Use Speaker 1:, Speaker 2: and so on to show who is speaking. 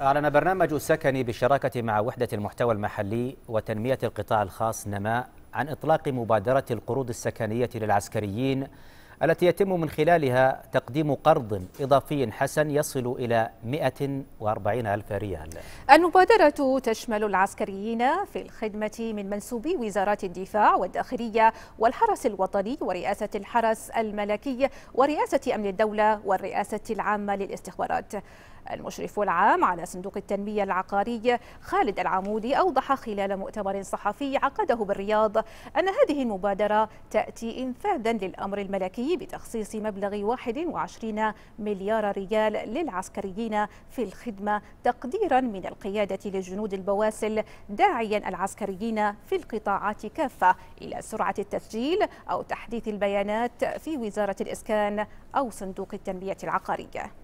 Speaker 1: أعلن برنامج سكني بالشراكة مع وحدة المحتوى المحلي وتنمية القطاع الخاص نماء عن إطلاق مبادرة القروض السكنية للعسكريين التي يتم من خلالها تقديم قرض إضافي حسن يصل إلى 140 ألف ريال
Speaker 2: المبادرة تشمل العسكريين في الخدمة من منسوبي وزارات الدفاع والداخلية والحرس الوطني ورئاسة الحرس الملكي ورئاسة أمن الدولة والرئاسة العامة للاستخبارات المشرف العام على صندوق التنمية العقاري خالد العمودي أوضح خلال مؤتمر صحفي عقده بالرياض أن هذه المبادرة تأتي إنفاذا للأمر الملكي بتخصيص مبلغ 21 مليار ريال للعسكريين في الخدمة تقديرا من القيادة لجنود البواسل داعيا العسكريين في القطاعات كافة إلى سرعة التسجيل أو تحديث البيانات في وزارة الإسكان أو صندوق التنمية العقارية